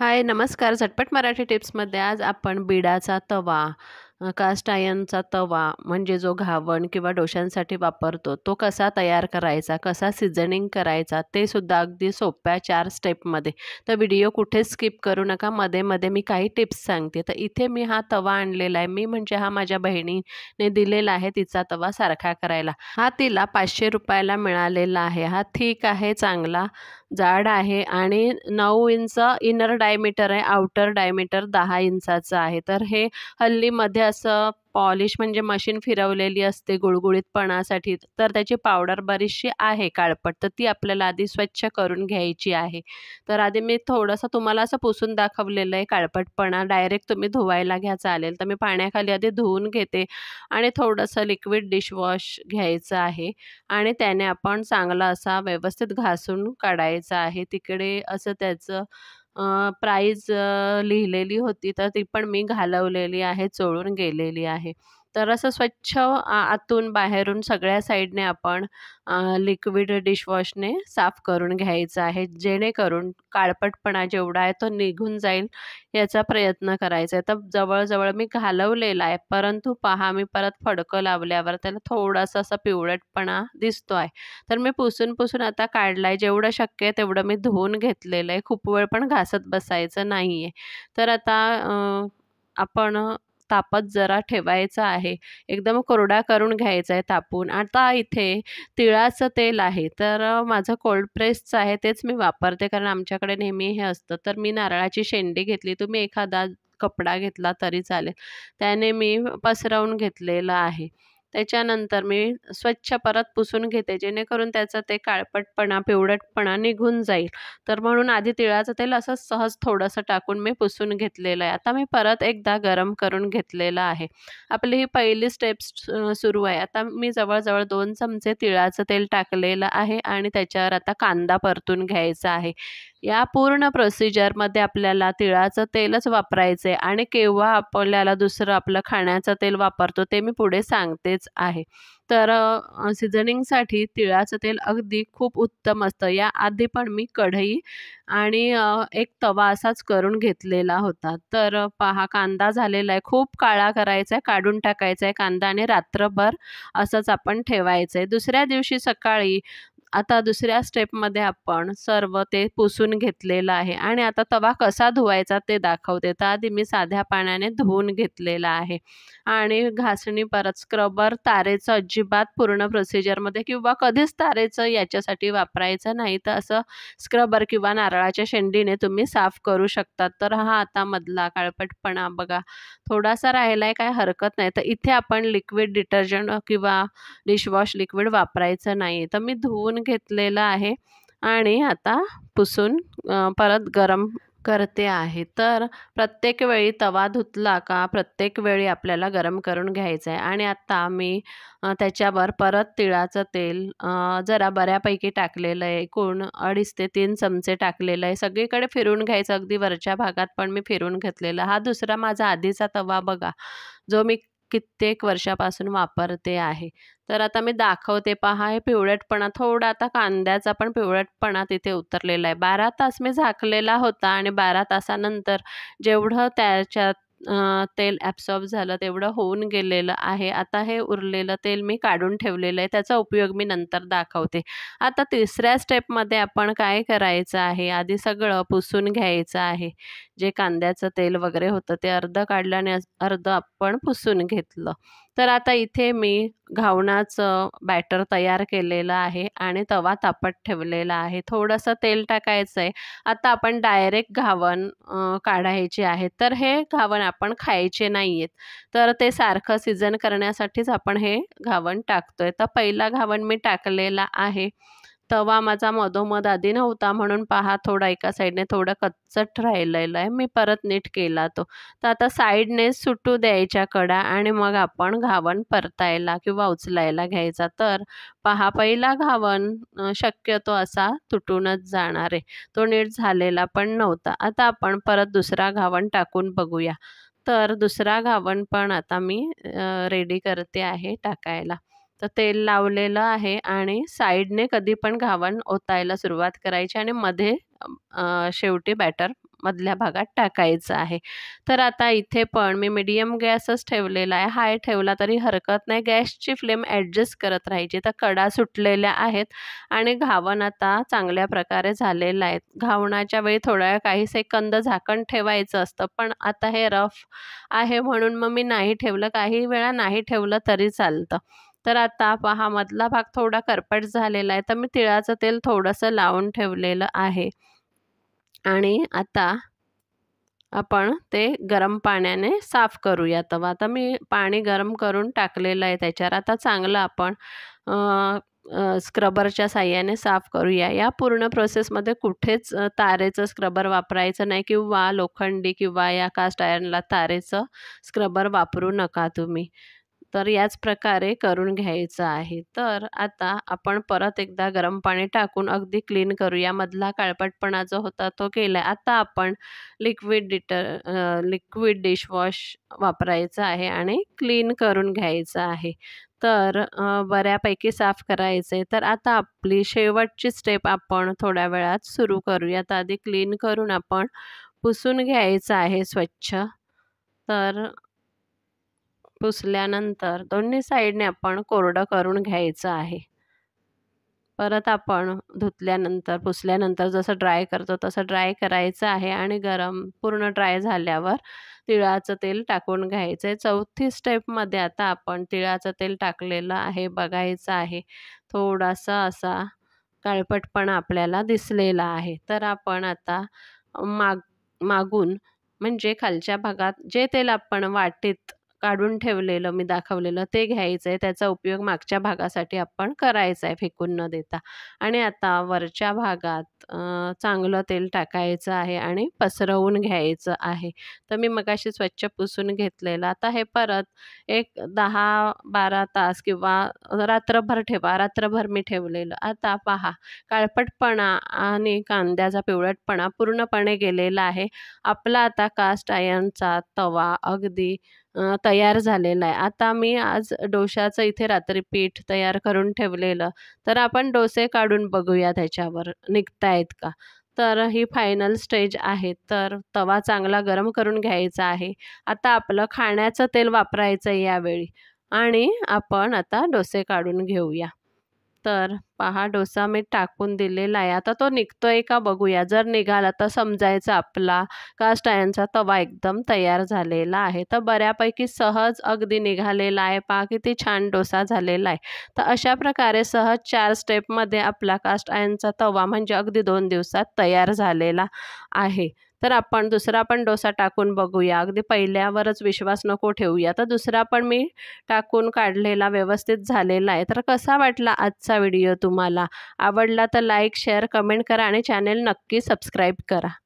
हाय नमस्कार झटपट मराठी टिप्समध्ये आज आपण बिडाचा तवा कास्ट आयनचा तवा म्हणजे जो घावण किंवा डोशांसाठी वापरतो तो कसा तयार करायचा कसा सिझनिंग करायचा ते सुद्धा अगदी सोप्या चार स्टेपमध्ये तर व्हिडिओ कुठे स्किप करू नका मध्ये मध्ये मी काही टिप्स सांगते तर इथे मी हा तवा आणलेला आहे मी म्हणजे हा माझ्या बहिणीने दिलेला आहे तिचा तवा सारखा करायला हा तिला पाचशे रुपयाला मिळालेला आहे हा ठीक आहे चांगला जाड आहे आणि नऊ इंच इनर डायमीटर आहे आउटर डायमीटर दहा इंचाचं आहे तर हे हल्लीमध्ये असं पॉलिश म्हणजे मशीन फिरवलेली असते गुळगुळीतपणासाठी तर त्याची पावडर बरीचशी आहे काळपट तर ती आपल्याला आधी स्वच्छ करून घ्यायची आहे तर आधी मी थोडंसं तुम्हाला असं पुसून दाखवलेलं आहे काळपटपणा डायरेक्ट तुम्ही धुवायला घ्या चालेल तर मी पाण्याखाली आधी धुवून घेते आणि थोडंसं लिक्विड डिशवॉश घ्यायचं आहे आणि त्याने आपण चांगला असा व्यवस्थित घासून काढायचा आहे तिकडे असं त्याचं प्राईज लिहिलेली होती तर ती पण मी घालवलेली आहे चोळून गेलेली आहे तर असं स्वच्छ आतून बाहेरून सगळ्या साईडने आपण लिक्विड डिशवॉशने साफ करून घ्यायचं आहे जेणेकरून काळपटपणा जेवढा आहे तो निघून जाईल याचा प्रयत्न करायचा आहे तर जवळजवळ मी घालवलेला आहे परंतु पहा मी परत फडकं लावल्यावर त्याला थोडासा असा पिवळटपणा दिसतो आहे तर मी पुसून पुसून आता काढला आहे जेवढं शक्य आहे तेवढं मी धुवून घेतलेलं आहे खूप वेळ पण घासत बसायचं नाही आहे तर आता आपण तापत जरा ठेवायचा आहे एकदम कोरडा करून घ्यायचा आहे तापून आता इथे तिळाचं तेल आहे तर माझं कोल्ड प्रेसचं आहे तेच मी वापरते कारण आमच्याकडे नेहमी हे असतं तर मी नारळाची शेंडी घेतली तुम्ही एखादा कपडा घेतला तरी चालेल त्याने मी पसरवून घेतलेलं आहे त्याच्यानंतर मी स्वच्छ परत पुसून घेते जेणेकरून त्याचं ते काळपटपणा पिवळटपणा निघून जाईल तर म्हणून आधी तिळाचं तेल असं सहज थोडंसं टाकून मी पुसून घेतलेलं आहे आता मी परत एकदा गरम करून घेतलेलं आहे आपली ही पहिली स्टेप्स सुरू आहे आता मी जवळजवळ दोन चमचे तिळाचं तेल टाकलेलं आहे आणि त्याच्यावर आता कांदा परतून घ्यायचा आहे या पूर्ण प्रोसिजरमध्ये आपल्याला तिळाचं तेलच वापरायचं आहे आणि केव्हा आपल्याला दुसरं आपलं खाण्याचं तेल वापरतो ते मी पुढे सांगतेच आहे तर सिझनिंगसाठी तिळाचं तेल अगदी खूप उत्तम असतं या आधी पण मी कढई आणि एक तवा असाच करून घेतलेला होता तर पहा कांदा झालेला आहे खूप काळा करायचा आहे काढून टाकायचा आहे कांदा आणि रात्रभर असंच आपण ठेवायचं आहे दुसऱ्या दिवशी सकाळी आता दुसऱ्या स्टेपमध्ये आपण सर्व ते पुसून घेतलेलं आहे आणि आता तवा कसा धुवायचा ते दाखवते तर आधी मी साध्या पाण्याने धुवून घेतलेला आहे आणि घासणी परत स्क्रबर तारेचं अजिबात पूर्ण प्रोसिजरमध्ये किंवा कधीच तारेचं याच्यासाठी वापरायचं नाही तर असं स्क्रबर किंवा नारळाच्या शेंडीने तुम्ही साफ करू शकतात तर हा आता मधला काळपटपणा बघा थोडासा राहिला काय हरकत नाही तर इथे आपण लिक्विड डिटर्जंट किंवा डिशवॉश लिक्विड वापरायचं नाही तर मी धुवून घेतलेलं आहे आणि आता पुसून परत गरम करते आहे तर प्रत्येक वेळी तवा धुतला का प्रत्येक वेळी आपल्याला गरम करून घ्यायचं आहे आणि आत्ता मी त्याच्यावर परत तिळाचं तेल जरा बऱ्यापैकी टाकलेलं आहे कोण अडीच ते तीन चमचे टाकलेलं आहे सगळीकडे फिरून घ्यायचं अगदी वरच्या भागात पण मी फिरून घेतलेला हा दुसरा माझा आधीचा तवा बघा जो मी कित्येक वर्षापासून वापरते आहे तर आता मी दाखवते पहा हे पिवळटपणा थोडा आता कांद्याचा पण पिवळटपणा तिथे उतरलेला आहे बारा तास मी झाकलेला होता आणि बारा तासानंतर जेवढं त्याच्यात तेल ॲब्सॉर्ब झालं तेवढं होऊन गेलेलं आहे आता हे उरलेलं तेल मी काढून ठेवलेलं आहे त्याचा उपयोग मी नंतर दाखवते आता तिसऱ्या स्टेपमध्ये आपण काय करायचं आहे आधी सगळं पुसून घ्यायचं आहे जे कांद्याचं तेल वगैरे होतं ते अर्धं काढलं आणि अर्धं आपण पुसून घेतलं तर आता इथे मी घावणाचं बॅटर तयार केलेलं आहे आणि तवा तापत ठेवलेला आहे थोडंसं तेल टाकायचं आहे आता आपण डायरेक्ट घावन काढायचे आहे तर हे घावण आपण खायचे नाही आहेत तर ते सारखं सिजन करण्यासाठीच आपण हे घावन टाकतो आहे तर पहिला घावन मी टाकलेला आहे तवा माझा मधोमध आधी नव्हता म्हणून पहा थोडा एका साईडने थोडा कच्चट राहिलेलं आहे मी परत नीट केला तो तर आता साईडने सुटू द्यायच्या कडा आणि मग आपण घावण परतायला किंवा उचलायला घ्यायचा तर पहा पहिला घावण शक्यतो असा तुटूनच जाणार आहे तो नीट झालेला पण नव्हता आता आपण परत दुसरा घावण टाकून बघूया तर दुसरा घावण पण आता मी रेडी करते आहे टाकायला तर तेल लावलेलं आहे आणि साईडने कधी पण घावण ओतायला सुरुवात करायची आणि मध्ये शेवटी बॅटर मधल्या भागात टाकायचं आहे तर आता इथे पण मी मिडियम गॅसच ठेवलेला आहे हाय ठेवला तरी हरकत नाही गॅसची फ्लेम ॲडजस्ट करत राहायची तर कडा सुटलेल्या आहेत आणि घावण आता चांगल्या प्रकारे झालेलं आहे घावणाच्या वेळी थोड्या काही सेकंद झाकण ठेवायचं असतं पण आता हे रफ आहे म्हणून मग मी नाही ठेवलं काही वेळा नाही ठेवलं तरी चालतं तर आता पहा मधला भाग थोडा करपट झालेला आहे तर मी तिळाचं तेल थोडंसं लावून ठेवलेलं आहे आणि आता आपण ते गरम पाण्याने साफ करूया तवा आता मी पाणी गरम करून टाकलेलं आहे त्याच्यावर आता चांगलं आपण स्क्रबरच्या साह्याने साफ करूया या पूर्ण प्रोसेसमध्ये कुठेच तारेचं स्क्रबर वापरायचं नाही किंवा लोखंडी किंवा या कास्ट आयर्नला तारेचं स्क्रबर वापरू नका तुम्ही तर याच प्रकारे करून घ्यायचं आहे तर आता आपण परत एकदा गरम पाणी टाकून अगदी क्लीन करूया मधला काळपटपणा जो होता तो केला आता आपण लिक्विड डिट लिक्विड डिशवॉश वापरायचं आहे आणि क्लीन करून घ्यायचं आहे तर बऱ्यापैकी साफ करायचे तर आता आपली शेवटची स्टेप आपण थोड्या वेळात सुरू करूयात आधी क्लीन करून आपण पुसून घ्यायचं आहे स्वच्छ तर पुसल्यानंतर दोन्ही साईडने आपण कोरडं करून घ्यायचं आहे परत आपण धुतल्यानंतर पुसल्यानंतर जसं ड्राय करतो तसं ड्राय करायचं आहे आणि गरम पूर्ण ड्राय झाल्यावर तिळाचं तेल टाकून घ्यायचं आहे चौथी स्टेपमध्ये आता आपण तिळाचं तेल टाकलेलं आहे बघायचं आहे थोडासा असा काळपटपणा आपल्याला दिसलेला आहे तर आपण आता माग मागून म्हणजे खालच्या भागात जे तेल आपण वाटीत काढून ठेवलेलं मी दाखवलेलं ते घ्यायचं आहे त्याचा उपयोग मागच्या भागासाठी आपण करायचा आहे फेकून न देता आणि आता वरच्या भागात चांगलं तेल टाकायचं आहे आणि पसरवून घ्यायचं आहे तर मी मगाशी स्वच्छ पुसून घेतलेलं आता हे परत एक दहा बारा तास किंवा रात्रभर ठेवा रात्रभर मी ठेवलेलं आता पहा काळपटपणा आणि कांद्याचा पिवळटपणा पूर्णपणे गेलेला आहे आपला आता कास्ट आयर्नचा तवा अगदी तयार झालेला आहे आता मी आज डोशाचं इथे रात्री पीठ तयार करून ठेवलेलं तर आपण डोसे काढून बघूया त्याच्यावर निघतायत का तर ही फायनल स्टेज आहे तर तवा चांगला गरम करून घ्यायचा आहे आता आपलं खाण्याचं तेल वापरायचं आहे यावेळी आणि आपण आता डोसे काढून घेऊया तर पहा डोसा मी टाकून दिलेला आहे आता तो निघतो आहे का बघूया जर निघाला तर समजायचा आपला कास्ट आयनचा तवा एकदम तयार झालेला आहे तर बऱ्यापैकी सहज अगदी निघालेला आहे पहा किती छान डोसा झालेला आहे तर अशा प्रकारे सहज चार स्टेपमध्ये आपला कास्ट आयनचा तवा म्हणजे अगदी दोन दिवसात तयार झालेला आहे तर आपण दुसरा पण डोसा टाकून बघूया अगदी पहिल्यावरच विश्वास नको ठेवूया तर दुसरा पण मी टाकून काढलेला व्यवस्थित झालेला आहे तर कसा वाटला आजचा व्हिडिओ तुम्हाला आवडला तर लाईक शेअर कमेंट करा आणि चॅनेल नक्की सबस्क्राईब करा